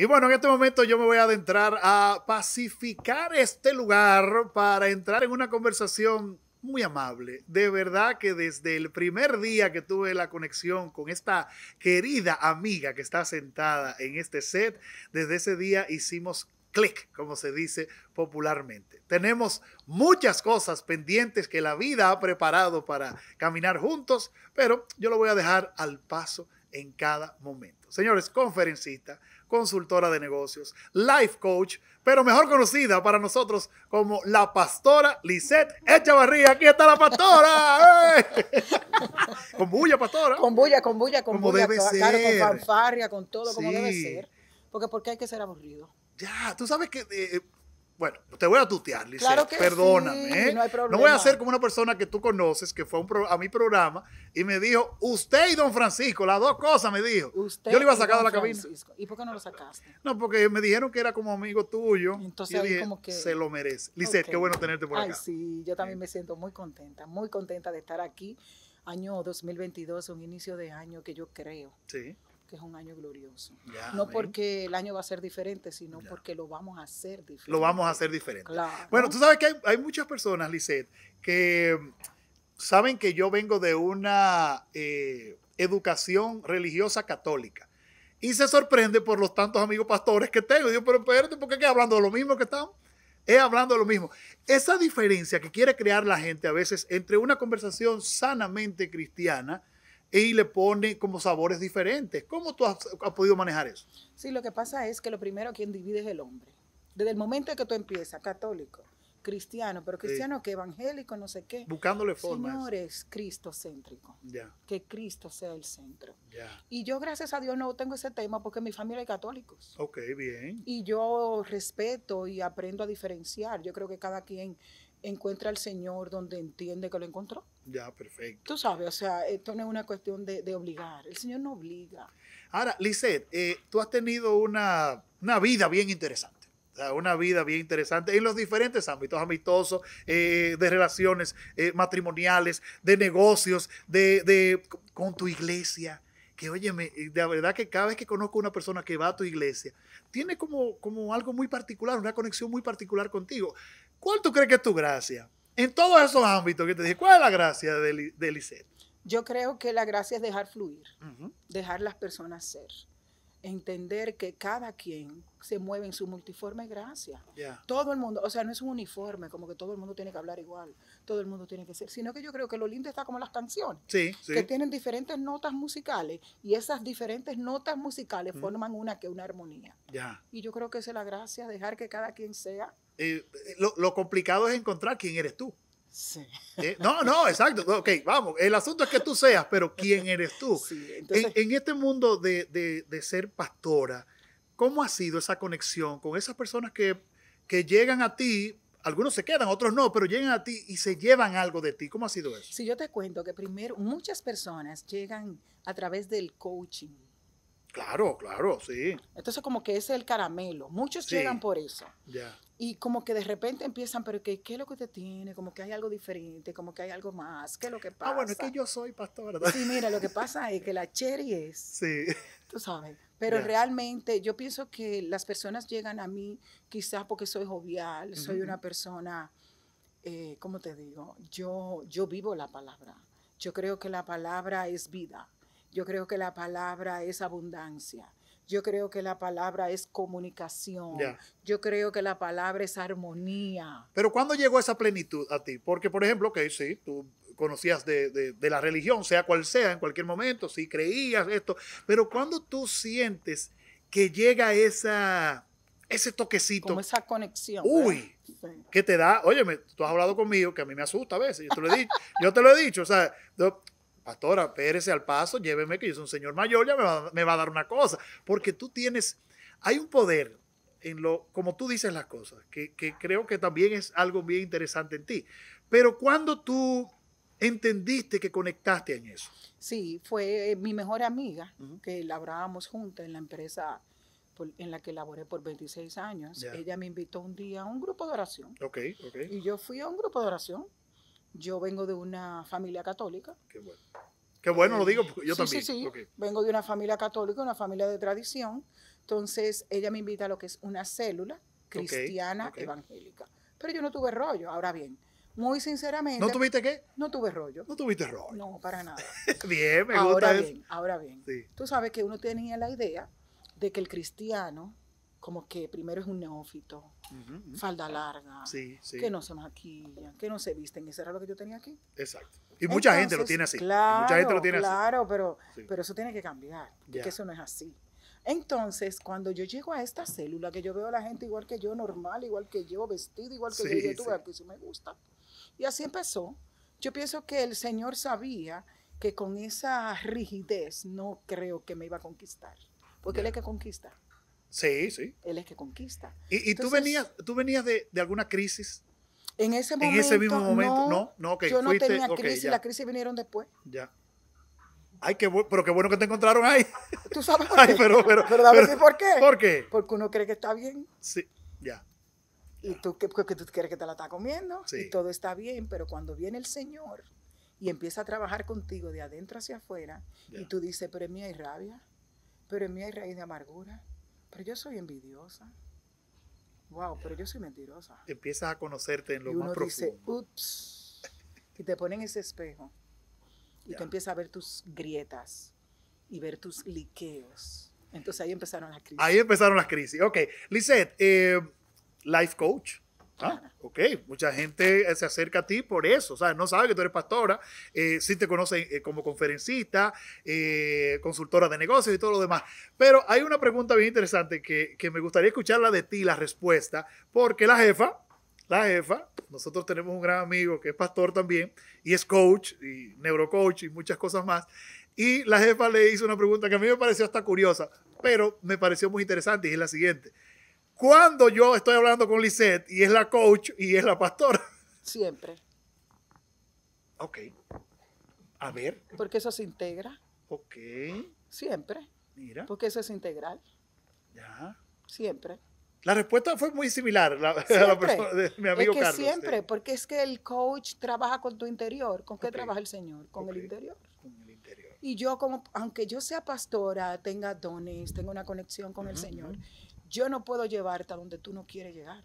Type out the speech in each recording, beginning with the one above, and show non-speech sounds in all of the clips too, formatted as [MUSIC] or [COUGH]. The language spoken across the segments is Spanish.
Y bueno, en este momento yo me voy a adentrar a pacificar este lugar para entrar en una conversación muy amable. De verdad que desde el primer día que tuve la conexión con esta querida amiga que está sentada en este set, desde ese día hicimos clic, como se dice popularmente. Tenemos muchas cosas pendientes que la vida ha preparado para caminar juntos, pero yo lo voy a dejar al paso en cada momento. Señores, conferencista, consultora de negocios, life coach, pero mejor conocida para nosotros como la pastora Lisette Echavarría. Aquí está la pastora. [LAUGHS] con bulla, pastora. Con bulla, con bulla, con como bulla. Debe ser. con fanfarria, con todo, como debe ser. Porque, porque hay que ser aburrido. Ya, tú sabes que... Eh, eh, bueno, te voy a tutear, Lizeth. Claro Perdóname. Sí, ¿eh? no, voy a ser como una persona que tú conoces, que fue a, un a, mi programa y me dijo, usted y don Francisco, las dos cosas me dijo. Usted yo le iba a sacar la cabina. ¿Y por qué no lo sacaste? No, porque me dijeron que era como amigo tuyo. Entonces, ahí como que... se lo merece. Lisette, qué bueno tenerte por acá. Ay, sí, yo también eh. me siento muy contenta, muy contenta de estar aquí. Año 2022, un inicio de año que yo creo. Sí que es un año glorioso. no porque el año va a ser diferente, sino porque lo vamos a hacer diferente. Lo vamos a hacer diferente. Bueno, tú sabes que hay, muchas personas, Lisette, que mm, saben que yo vengo de una eh, educación religiosa católica. Y se sorprende por los tantos amigos pastores que tengo. Digo, pero espérate, ¿por qué hablando de lo mismo que están Es hablando de lo mismo. Esa diferencia que quiere crear la gente a veces entre una conversación sanamente cristiana, y le pone como sabores diferentes. ¿Cómo tú has, podido manejar eso? Sí, lo que pasa es que lo primero quien divide es el hombre. Desde el momento en que tú empiezas, católico, cristiano, pero cristiano que evangélico, no sé qué. Buscándole formas. Señores, Cristo céntrico. Ya. Que Cristo sea el centro. Y yo, gracias a Dios, no tengo ese tema porque mi familia es católicos. Ok, bien. Y yo respeto y aprendo a diferenciar. Yo creo que cada quien encuentra al Señor donde entiende que lo encontró. Ya, perfecto. Tú sabes, o sea, esto no es una cuestión de, obligar. El Señor no obliga. Ahora, Lisset, eh, tú has tenido una, vida bien interesante una vida bien interesante en los diferentes ámbitos amistosos, eh, de relaciones eh, matrimoniales, de negocios, de, de, con tu iglesia que óyeme, de verdad que cada vez que conozco a una persona que va a tu iglesia, tiene como, algo muy particular, una conexión muy particular contigo. ¿Cuál tú crees que es tu gracia? En todos esos ámbitos que te dije, ¿cuál es la gracia de, de Yo creo que la gracia es dejar fluir, dejar las personas ser entender que cada quien se mueve en su multiforme gracia. Todo el mundo, o sea, no es un uniforme, como que todo el mundo tiene que hablar igual, todo el mundo tiene que ser, sino que yo creo que lo lindo está como las canciones, que tienen diferentes notas musicales y esas diferentes notas musicales forman una que una armonía. Y yo creo que esa es la gracia, dejar que cada quien sea. Eh, eh, lo, lo complicado es encontrar quién eres tú. Sí. Eh, no, no, exacto. Ok, vamos. El asunto es que tú seas, pero ¿quién eres tú? en, este mundo de, ser pastora, ¿cómo ha sido esa conexión con esas personas que, que llegan a ti? Algunos se quedan, otros no, pero llegan a ti y se llevan algo de ti. ¿Cómo ha sido eso? Sí, yo te cuento que primero muchas personas llegan a través del coaching Claro, claro, sí. Entonces como que ese es el caramelo. Muchos llegan por eso. Y como que de repente empiezan, pero ¿qué, es lo que usted tiene? Como que hay algo diferente, como que hay algo más. ¿Qué es lo que pasa? Ah, bueno, es que yo soy pastor. Sí, mira, lo que [LAUGHS] pasa es que la cherry es. Sí. Tú sabes. Pero realmente yo pienso que las personas llegan a mí quizás porque soy jovial, soy una persona, eh, ¿cómo te digo? Yo, yo vivo la palabra. Yo creo que la palabra es vida. Yo creo que la palabra es abundancia. Yo creo que la palabra es comunicación. Yo creo que la palabra es armonía. Pero ¿cuándo llegó esa plenitud a ti? Porque, por ejemplo, que sí, tú conocías de, de, la religión, sea cual sea, en cualquier momento, sí, creías esto, pero ¿cuándo tú sientes que llega esa, ese toquecito. Como esa conexión. Uy, ¿qué que te da, oye, tú has hablado conmigo, que a mí me asusta a veces, yo te lo he dicho, o sea, pastora, pérese al paso, lléveme que yo soy un señor mayor, ya me va, me va a dar una cosa. Porque tú tienes, hay un poder en lo, como tú dices las cosas, que, que creo que también es algo bien interesante en ti. Pero cuando tú entendiste que conectaste en eso. Sí, fue eh, mi mejor amiga, que labrábamos juntas en la empresa en la que laboré por 26 años. Ella me invitó un día a un grupo de oración. ok okay. Y yo fui a un grupo de oración yo vengo de una familia católica. Qué bueno. Qué bueno, lo digo, porque yo también. Sí, sí. Vengo de una familia católica, una familia de tradición. Entonces, ella me invita a lo que es una célula cristiana evangélica. Pero yo no tuve rollo. Ahora bien, muy sinceramente. ¿No tuviste qué? No tuve rollo. No tuviste rollo. No, para nada. [LAUGHS] bien, me gusta Ahora bien, ahora bien. Tú sabes que uno tenía la idea de que el cristiano como que primero es un neófito, falda larga, que no se maquilla, que no se visten. Eso era lo que yo tenía aquí. Exacto. Y mucha gente lo tiene así. Claro, mucha gente lo tiene claro pero, pero eso tiene que cambiar, porque que eso no es así. Entonces, cuando yo llego a esta célula, que yo veo a la gente igual que yo, normal, igual que yo, vestido igual que yo, tuve, que eso me gusta. Y así empezó. Yo pienso que el Señor sabía que con esa rigidez no creo que me iba a conquistar, porque Él es que conquista. Sí, sí. Él es que conquista. ¿Y, tú venías, tú venías de, alguna crisis? En ese momento. En ese mismo momento, no, no, Yo no tenía crisis, okay, crisis vinieron después. Ya. Ay, qué bueno, pero qué bueno que te encontraron ahí. Tú sabes [LAUGHS] por qué. pero, pero, por qué. ¿Por Porque uno cree que está bien. Sí, ya. Y tú, que, tú crees que te la está comiendo y todo está bien, pero cuando viene el Señor y empieza a trabajar contigo de adentro hacia afuera y tú dices, pero en mí hay rabia, pero en mí hay raíz de amargura, pero yo soy envidiosa. Wow, pero yo soy mentirosa. Empiezas a conocerte en lo y más profundo. Dice, ups, y te ponen ese espejo y te empiezas a ver tus grietas y ver tus liqueos. Entonces ahí empezaron las crisis. Ahí empezaron las crisis. Ok, Lisette, eh, life coach Ah, ok, mucha gente se acerca a ti por eso, o sea, no sabe que tú eres pastora, eh, sí te conocen eh, como conferencista, eh, consultora de negocios y todo lo demás. Pero hay una pregunta bien interesante que, me gustaría escucharla de ti, la respuesta, porque la jefa, la jefa, nosotros tenemos un gran amigo que es pastor también y es coach y neurocoach y muchas cosas más. Y la jefa le hizo una pregunta que a mí me pareció hasta curiosa, pero me pareció muy interesante y es la siguiente cuando yo estoy hablando con Lisette y es la coach y es la pastora. Siempre. Ok. A ver. Porque eso se integra. Ok. Siempre. Mira. Porque eso es integral. Ya. Siempre. La respuesta fue muy similar la, a [LAUGHS] la de mi amigo es que Siempre, porque es que el coach trabaja con tu interior. ¿Con qué trabaja el Señor? Con el interior. Con el interior. Y yo, como, aunque yo sea pastora, tenga dones, tenga una conexión con el Señor, yo no puedo llevarte a donde tú no quieres llegar.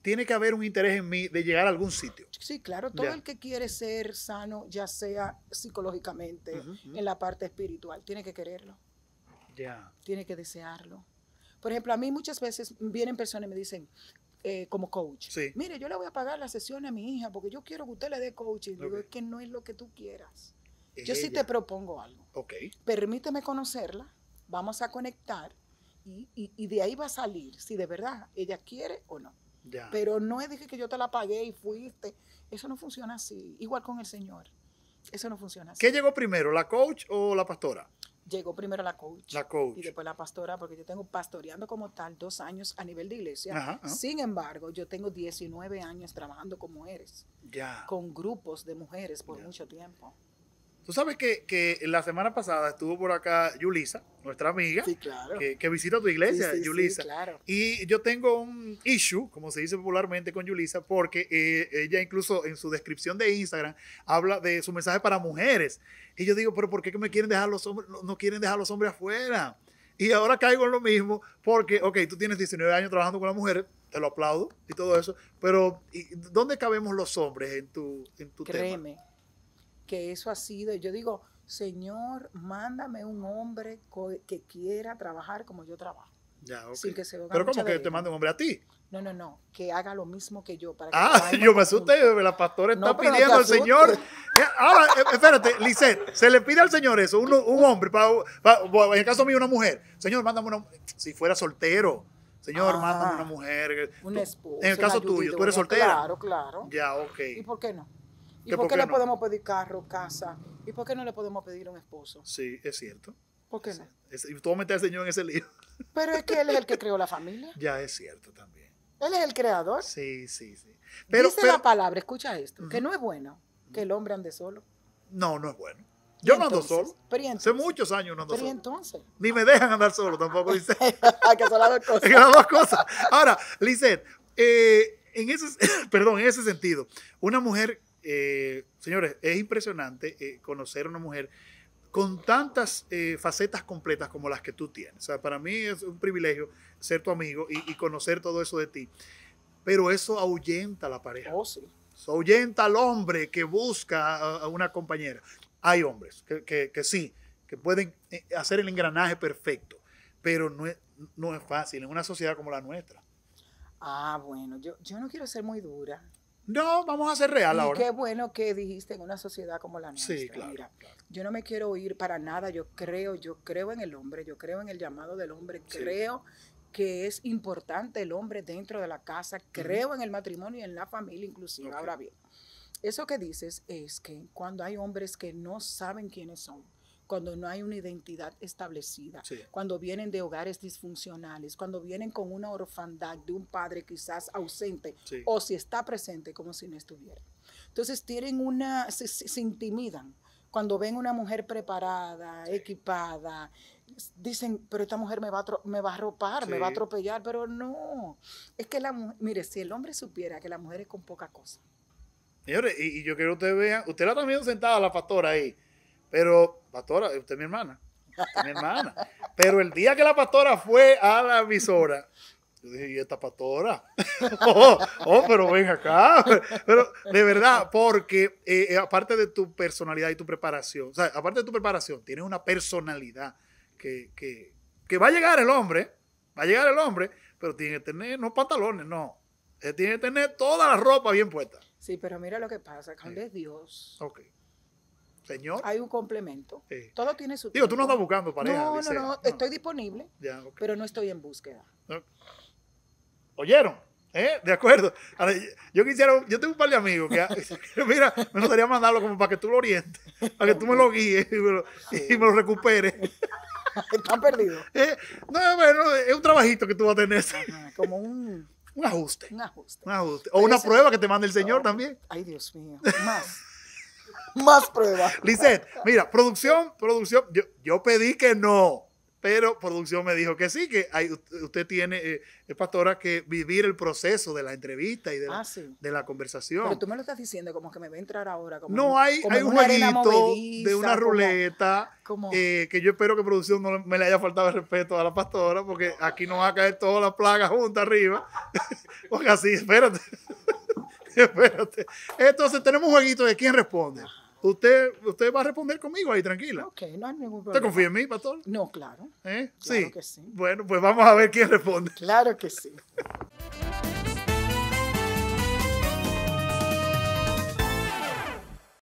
Tiene que haber un interés en mí de llegar a algún sitio. Sí, claro, todo el que quiere ser sano, ya sea psicológicamente, en la parte espiritual, tiene que quererlo. Ya. Tiene que desearlo. Por ejemplo, a mí muchas veces vienen personas y me dicen, eh, como coach, mire, yo le voy a pagar la sesión a mi hija porque yo quiero que usted le dé coaching. Yo Digo, es que no es lo que tú quieras. yo sí te propongo algo. Ok. Permíteme conocerla, vamos a conectar y, de ahí va a salir si de verdad ella quiere o no. Pero no es dije que yo te la pagué y fuiste. Eso no funciona así. Igual con el Señor. Eso no funciona así. ¿Qué llegó primero, la coach o la pastora? Llegó primero la coach. La coach. Y después la pastora, porque yo tengo pastoreando como tal dos años a nivel de iglesia. Sin embargo, yo tengo 19 años trabajando con mujeres. Ya. Con grupos de mujeres por mucho tiempo. Tú sabes que, la semana pasada estuvo por acá Yulisa, nuestra amiga, que, que, visita tu iglesia, Julisa, Yulisa. Y yo tengo un issue, como se dice popularmente con Yulisa, porque eh, ella incluso en su descripción de Instagram habla de su mensaje para mujeres. Y yo digo, pero ¿por qué que me quieren dejar los hombres, no quieren dejar los hombres afuera? Y ahora caigo en lo mismo, porque, ok, tú tienes 19 años trabajando con las mujeres, te lo aplaudo y todo eso, pero ¿dónde cabemos los hombres en tu, en tu Créeme que eso ha sido, yo digo, Señor, mándame un hombre que quiera trabajar como yo trabajo. Sin que se Pero como que te manda un hombre a ti. No, no, no, que haga lo mismo que yo. Para que ah, [LAUGHS] yo me asusté, la pastora está pidiendo al Señor. Ahora, eh, espérate, Lisset se le pide al Señor eso, un, un [LAUGHS] hombre, en el caso mío una mujer. Señor, mándame una, si fuera soltero, Señor, mándame ah, una mujer. Una esposa. En el caso tuyo, tú eres soltera. Claro, claro. Ya, ok. ¿Y por qué no? ¿Y por, qué, no? le podemos pedir carro, casa? ¿Y por qué no le podemos pedir un esposo? Sí, es cierto. ¿Por qué no? y tú vas a meter al Señor en ese lío. [LAUGHS] Pero es que Él es el que creó la familia. [LAUGHS] ya es cierto también. Él es el creador. Sí, sí, sí. Pero, Dice la palabra, escucha esto, que no es bueno que el hombre ande solo. No, no es bueno. Yo no ando solo. Hace muchos años no ando solo. entonces? Ni me dejan andar solo tampoco, [LAUGHS] Hay que hacer las dos cosas. que las dos cosas. Ahora, Lisset, eh, en ese, perdón, en ese sentido, una mujer eh, señores, es impresionante eh, conocer a una mujer con tantas eh, facetas completas como las que tú tienes. O sea, para mí es un privilegio ser tu amigo y, conocer todo eso de ti. Pero eso ahuyenta a la pareja. Oh, sí. ahuyenta al hombre que busca a, una compañera. Hay hombres que, sí, que pueden hacer el engranaje perfecto, pero no es, no es fácil en una sociedad como la nuestra. Ah, bueno, yo, yo no quiero ser muy dura. No, vamos a ser real ahora. Qué bueno que dijiste en una sociedad como la nuestra. Sí, claro, Yo no me quiero ir para nada. Yo creo, yo creo en el hombre, yo creo en el llamado del hombre, creo que es importante el hombre dentro de la casa, creo en el matrimonio y en la familia inclusive. Ahora bien, eso que dices es que cuando hay hombres que no saben quiénes son, cuando no hay una identidad establecida, cuando vienen de hogares disfuncionales, cuando vienen con una orfandad de un padre quizás ausente o si está presente como si no estuviera. Entonces tienen una, se, intimidan cuando ven una mujer preparada, equipada, dicen, pero esta mujer me va a, me va a arropar, me va a atropellar, pero no. Es que la mujer, mire, si el hombre supiera que la mujer es con poca cosa. Señores, y, yo quiero que usted vea, usted la también sentada, la pastora ahí. Pero, pastora, usted es mi hermana. mi hermana. Pero el día que la pastora fue a la emisora, yo dije, ¿y esta pastora? [LAUGHS] Oh, oh, pero ven acá. Pero de verdad, porque eh, eh, aparte de tu personalidad y tu preparación, o sea, aparte de tu preparación, tienes una personalidad que, que, que va a llegar el hombre, va a llegar el hombre, pero tiene que tener, no pantalones, no. Eh, tiene que tener toda la ropa bien puesta. Sí, pero mira lo que pasa, Dios. Ok Señor. Hay un complemento. Todo tiene su. Digo, tú no estás buscando pareja. No, no, no, Estoy disponible, pero no estoy en búsqueda. ¿Oyeron? ¿Eh? De acuerdo. yo quisiera, yo tengo un par de amigos que, [LAUGHS] mira, me gustaría mandarlo como para que tú lo orientes, para que tú me lo guíes y me lo, recuperes. [LAUGHS] Están perdidos. [LAUGHS] Eh, no, bueno, es un trabajito que tú vas a tener. Como un... Un ajuste. Un ajuste. Un ajuste. O una prueba que te manda el Señor oh, también. Ay, Dios mío. Más. [LAUGHS] Más pruebas. licen mira, producción, producción, yo, yo, pedí que no, pero producción me dijo que sí, que hay, usted tiene, eh, pastora, que vivir el proceso de la entrevista y ah, de la, conversación. Pero tú me lo estás diciendo como que me va a entrar ahora. no, hay, un jueguito de una ruleta eh, que yo espero que producción no me le haya faltado el respeto a la pastora, porque aquí nos va a caer toda la plaga junta arriba. [LAUGHS] porque así, espérate. [LAUGHS] Espérate. Entonces tenemos un jueguito de quién responde. Usted, usted va a responder conmigo ahí, tranquila. Ok, no hay ningún problema. ¿Usted confía en mí, pastor? No, claro. ¿Eh? Claro que sí. Bueno, pues vamos a ver quién responde. Claro que sí. [LAUGHS]